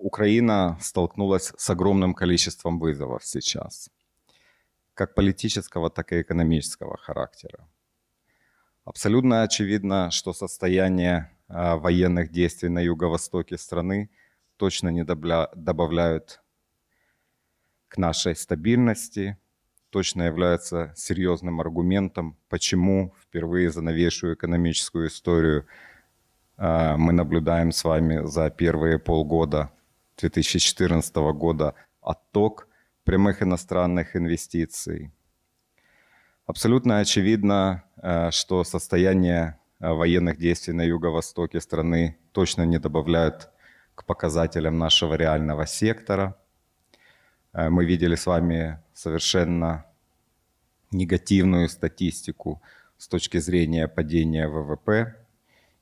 Украина столкнулась с огромным количеством вызовов сейчас, как политического, так и экономического характера. Абсолютно очевидно, что состояние а, военных действий на юго-востоке страны точно не добавляют к нашей стабильности, точно является серьезным аргументом, почему впервые за новейшую экономическую историю а, мы наблюдаем с вами за первые полгода 2014 года отток прямых иностранных инвестиций. Абсолютно очевидно, э, что состояние э, военных действий на юго-востоке страны точно не добавляет к показателям нашего реального сектора. Э, мы видели с вами совершенно негативную статистику с точки зрения падения ВВП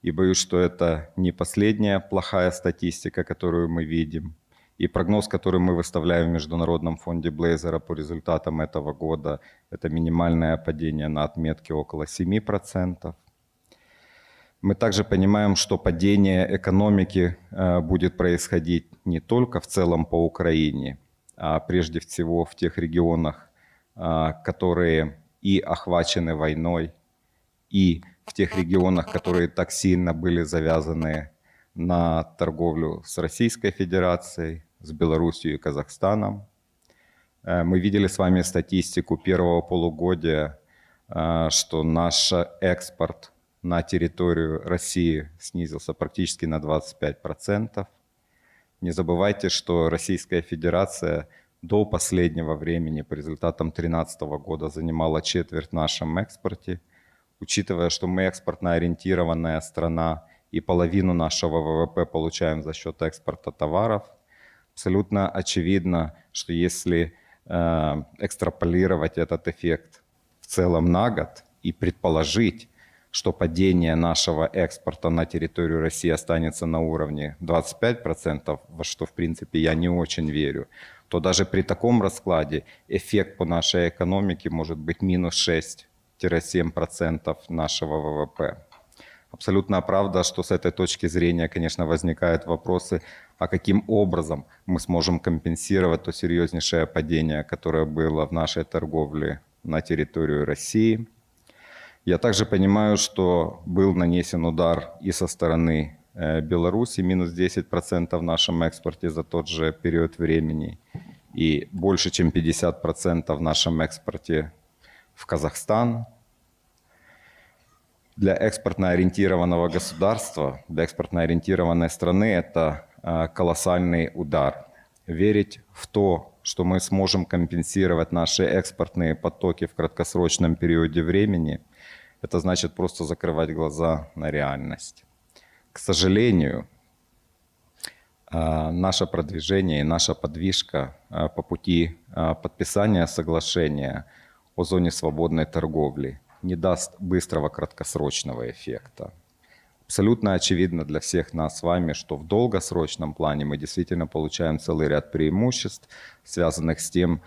и боюсь, что это не последняя плохая статистика, которую мы видим. И прогноз, который мы выставляем в Международном фонде Блейзера по результатам этого года, это минимальное падение на отметке около 7%. Мы также понимаем, что падение экономики э, будет происходить не только в целом по Украине, а прежде всего в тех регионах, э, которые и охвачены войной, и в тех регионах, которые так сильно были завязаны на торговлю с Российской Федерацией, с Белоруссией и Казахстаном. Э, мы видели с вами статистику первого полугодия, э, что наш экспорт на территорию России снизился практически на 25%. Не забывайте, что Российская Федерация до последнего времени по результатам 2013 года занимала четверть в нашем экспорте – учитывая, что мы экспортно ориентированная страна и половину нашего ВВП получаем за счет экспорта товаров, абсолютно очевидно, что если э, экстраполировать этот эффект в целом на год и предположить, что падение нашего экспорта на территорию России останется на уровне 25%, во что, в принципе, я не очень верю, то даже при таком раскладе эффект по нашей экономике может быть минус 6 5-7% нашего ВВП. Абсолютная правда, что с этой точки зрения, конечно, возникают вопросы, а каким образом мы сможем компенсировать то серьезнейшее падение, которое было в нашей торговле на территорию России. Я также понимаю, что был нанесен удар и со стороны э, Беларуси, минус 10% в нашем экспорте за тот же период времени, и больше чем 50% в нашем экспорте в Казахстан. Для экспортно-ориентированного государства, для экспортно-ориентированной страны это э, колоссальный удар. Верить в то, что мы сможем компенсировать наши экспортные потоки в краткосрочном периоде времени, это значит просто закрывать глаза на реальность. К сожалению, э, наше продвижение и наша подвижка э, по пути подписания соглашения – о зоне свободной торговли не даст быстрого краткосрочного эффекта. Абсолютно очевидно для всех нас с вами, что в долгосрочном плане мы действительно получаем целый ряд преимуществ, связанных с тем,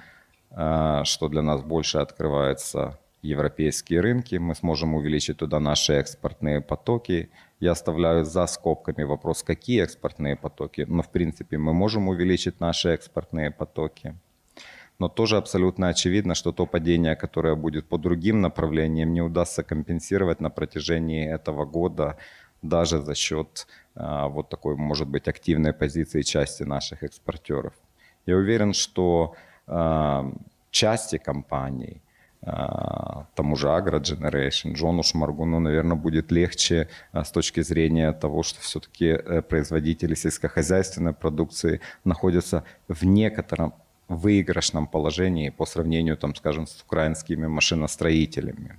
э, что для нас больше открываются европейские рынки, мы сможем увеличить туда наши экспортные потоки. Я оставляю за скобками вопрос, какие экспортные потоки, но в принципе мы можем увеличить наши экспортные потоки – но тоже абсолютно очевидно, что то падение, которое будет по другим направлениям, не удастся компенсировать на протяжении этого года даже за счет а, вот такой, может быть, активной позиции части наших экспортеров. Я уверен, что а, части компаний, а, тому же агро-дженерейшн, Джону Шмаргуну, наверное, будет легче с точки зрения того, что все-таки э, производители сельскохозяйственной продукции находятся в некотором выигрышном положении по сравнению, там, скажем, с украинскими машиностроителями.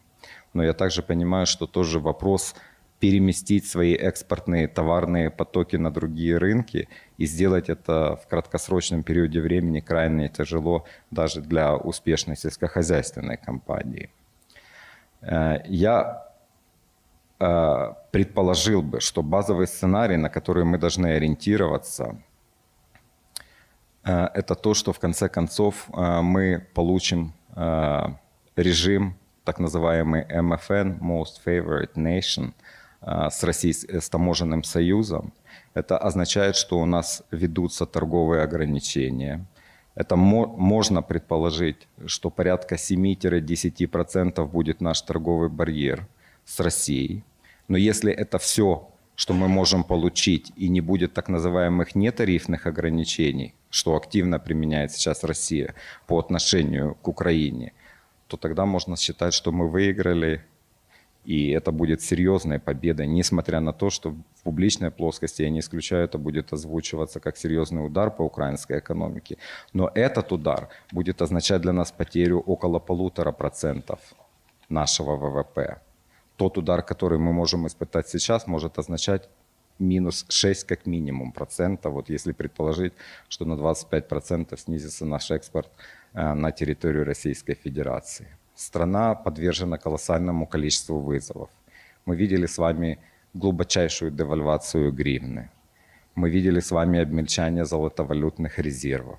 Но я также понимаю, что тоже вопрос переместить свои экспортные товарные потоки на другие рынки и сделать это в краткосрочном периоде времени крайне тяжело даже для успешной сельскохозяйственной компании. Э, я э, предположил бы, что базовый сценарий, на который мы должны ориентироваться – Э, это то, что в конце концов э, мы получим э, режим, так называемый MFN, Most Favored Nation, с, Россией, с таможенным союзом. Это означает, что у нас ведутся торговые ограничения. Это мо... можно предположить, что порядка 7-10% будет наш торговый барьер с Россией. Но если это все что мы можем получить, и не будет так называемых нетарифных ограничений, что активно применяет сейчас Россия по отношению к Украине, то тогда можно считать, что мы выиграли, и это будет серьезная победа, несмотря на то, что в публичной плоскости, я не исключаю, это будет озвучиваться как серьезный удар по украинской экономике. Но этот удар будет означать для нас потерю около полутора процентов нашего ВВП тот удар, который мы можем испытать сейчас, может означать минус 6 как минимум процентов. вот если предположить, что на 25 процентов снизится наш экспорт э, на территорию Российской Федерации. Страна подвержена колоссальному количеству вызовов. Мы видели с вами глубочайшую девальвацию гривны. Мы видели с вами обмельчание золотовалютных резервов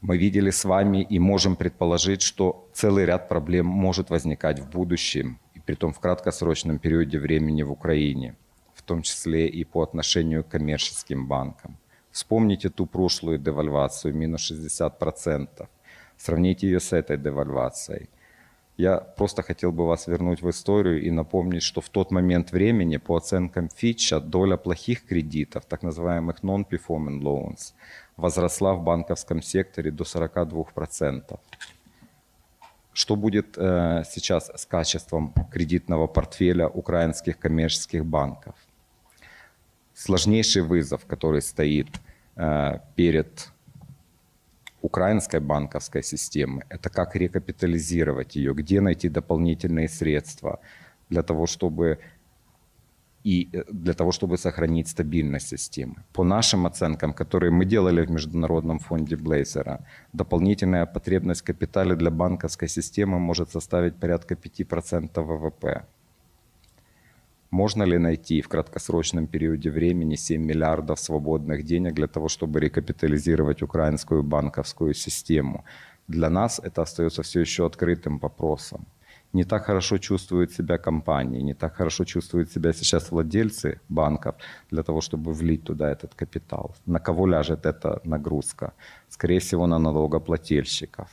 мы видели с вами и можем предположить, что целый ряд проблем может возникать в будущем, и при том в краткосрочном периоде времени в Украине, в том числе и по отношению к коммерческим банкам. Вспомните ту прошлую девальвацию, минус 60%. Сравните ее с этой девальвацией. Я просто хотел бы вас вернуть в историю и напомнить, что в тот момент времени, по оценкам Фитча, доля плохих кредитов, так называемых non-performing loans, возросла в банковском секторе до 42%. Что будет э, сейчас с качеством кредитного портфеля украинских коммерческих банков? Сложнейший вызов, который стоит э, перед украинской банковской системы, это как рекапитализировать ее, где найти дополнительные средства для того, чтобы и э, для того, чтобы сохранить стабильность системы. По нашим оценкам, которые мы делали в Международном фонде Блейсера, дополнительная потребность капитала для банковской системы может составить порядка 5% ВВП. Можно ли найти в краткосрочном периоде времени 7 миллиардов свободных денег для того, чтобы рекапитализировать украинскую банковскую систему? Для нас это остается все еще открытым вопросом не так хорошо чувствуют себя компании, не так хорошо чувствуют себя сейчас владельцы банков для того, чтобы влить туда этот капитал. На кого ляжет эта нагрузка? Скорее всего, на налогоплательщиков.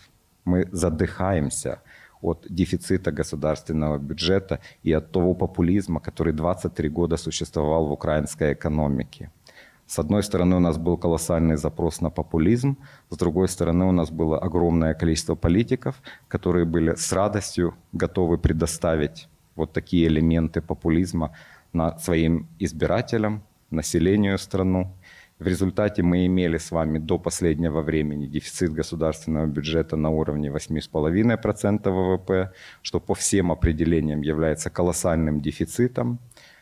Мы задыхаемся от дефицита государственного бюджета и от того популизма, который 23 года существовал в украинской экономике. С одной стороны, у нас был колоссальный запрос на популизм, с другой стороны, у нас было огромное количество политиков, которые были с радостью готовы предоставить вот такие элементы популизма на своим избирателям, населению страну. В результате мы имели с вами до последнего времени дефицит государственного бюджета на уровне 8,5% ВВП, что по всем определениям является колоссальным дефицитом.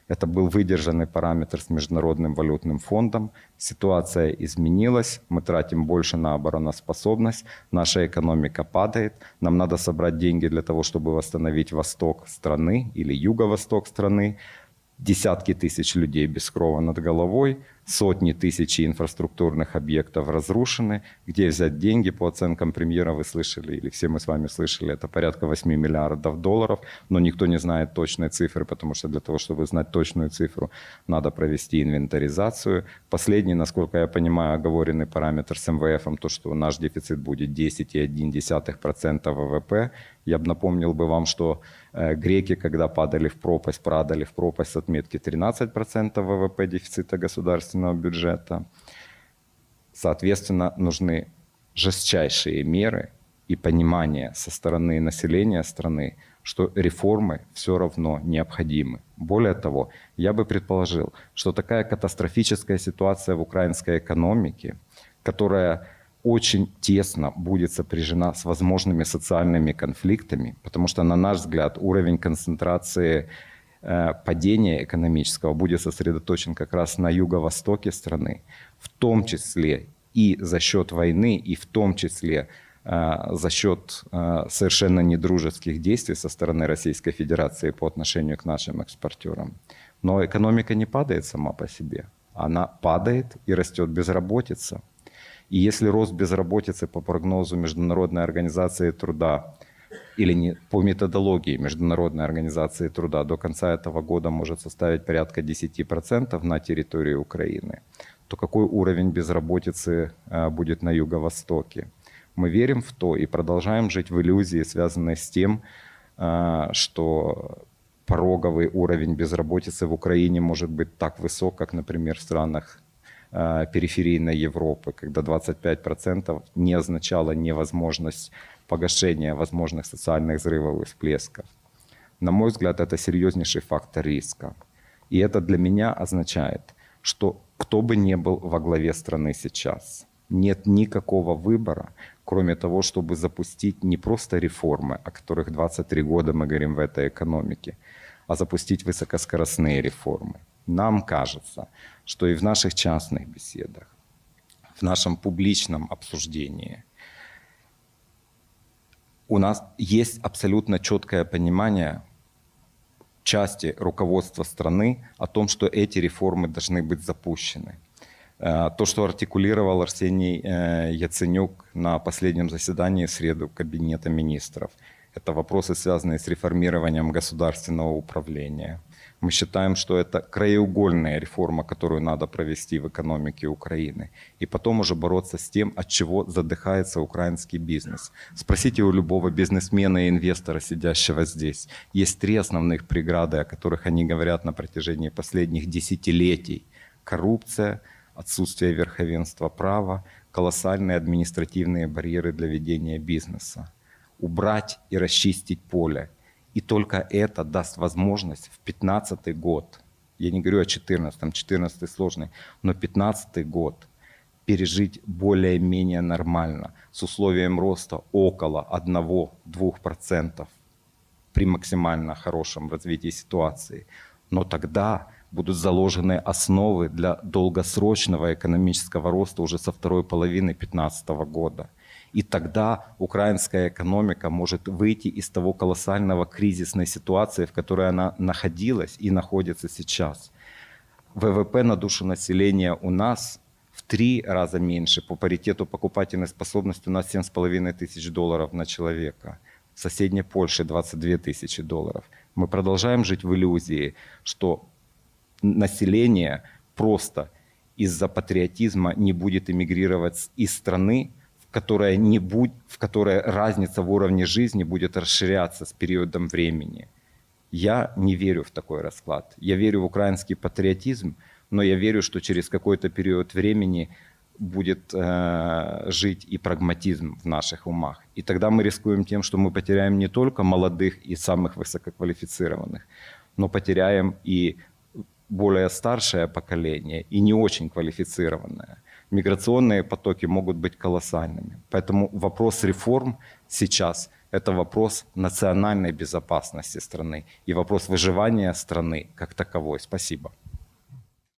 Это был выдержанный параметр с Международным валютным фондом. Ситуация изменилась, мы тратим больше на обороноспособность, наша экономика падает, нам надо собрать деньги для того, чтобы восстановить восток страны или юго-восток страны. Десятки тысяч людей без крова над головой – сотни тысяч инфраструктурных объектов разрушены. Где взять деньги? По оценкам премьера вы слышали, или все мы с вами слышали, это порядка 8 миллиардов долларов, но никто не знает точные цифры, потому что для того, чтобы знать точную цифру, надо провести инвентаризацию. Последний, насколько я понимаю, оговоренный параметр с МВФ, то, что наш дефицит будет 10,1% ВВП. Я бы напомнил бы вам, что э, греки, когда падали в пропасть, продали в пропасть с отметки 13% ВВП дефицита государства, государственного бюджета. Соответственно, нужны жестчайшие меры и понимание со стороны населения страны, что реформы все равно необходимы. Более того, я бы предположил, что такая катастрофическая ситуация в украинской экономике, которая очень тесно будет сопряжена с возможными социальными конфликтами, потому что, на наш взгляд, уровень концентрации Э, падения экономического будет сосредоточен как раз на юго-востоке страны, в том числе и за счет войны, и в том числе э, за счет э, совершенно недружеских действий со стороны Российской Федерации по отношению к нашим экспортерам. Но экономика не падает сама по себе. Она падает и растет безработица. И если рост безработицы по прогнозу Международной организации труда или не, по методологии Международной организации труда до конца этого года может составить порядка 10% на территории Украины, то какой уровень безработицы а, будет на юго-востоке? Мы верим в то и продолжаем жить в иллюзии, связанной с тем, а, что пороговый уровень безработицы в Украине может быть так высок, как, например, в странах Э, периферийной Европы, когда 25% не означало невозможность погашения возможных социальных взрывов и всплесков. На мой взгляд, это серьезнейший фактор риска. И это для меня означает, что кто бы ни был во главе страны сейчас, нет никакого выбора, кроме того, чтобы запустить не просто реформы, о которых 23 года мы говорим в этой экономике, а запустить высокоскоростные реформы – нам кажется, что и в наших частных беседах, в нашем публичном обсуждении у нас есть абсолютно четкое понимание части руководства страны о том, что эти реформы должны быть запущены. Э, то, что артикулировал Арсений э, Яценюк на последнем заседании в среду Кабинета министров, это вопросы, связанные с реформированием государственного управления – мы считаем, что это краеугольная реформа, которую надо провести в экономике Украины. И потом уже бороться с тем, от чего задыхается украинский бизнес. Спросите у любого бизнесмена и инвестора, сидящего здесь. Есть три основных преграды, о которых они говорят на протяжении последних десятилетий. Коррупция, отсутствие верховенства права, колоссальные административные барьеры для ведения бизнеса. Убрать и расчистить поле – и только это даст возможность в 15 год, я не говорю о 14, 14 сложный, но 15 год пережить более-менее нормально, с условием роста около 1-2% при максимально хорошем развитии ситуации. Но тогда будут заложены основы для долгосрочного экономического роста уже со второй половины 2015 года – и тогда украинская экономика может выйти из того колоссального кризисной ситуации, в которой она находилась и находится сейчас. ВВП на душу населения у нас в три раза меньше по паритету покупательной способности у нас 7,5 тысяч долларов на человека. В соседней Польше 22 тысячи долларов. Мы продолжаем жить в иллюзии, что население просто из-за патриотизма не будет эмигрировать из страны, которая не будет, в которой разница в уровне жизни будет расширяться с периодом времени. Я не верю в такой расклад. Я верю в украинский патриотизм, но я верю, что через какой-то период времени будет э, жить и прагматизм в наших умах. И тогда мы рискуем тем, что мы потеряем не только молодых и самых высококвалифицированных, но потеряем и более старшее поколение, и не очень квалифицированное миграционные потоки могут быть колоссальными. Поэтому вопрос реформ сейчас – это вопрос национальной безопасности страны и вопрос выживания страны как таковой. Спасибо.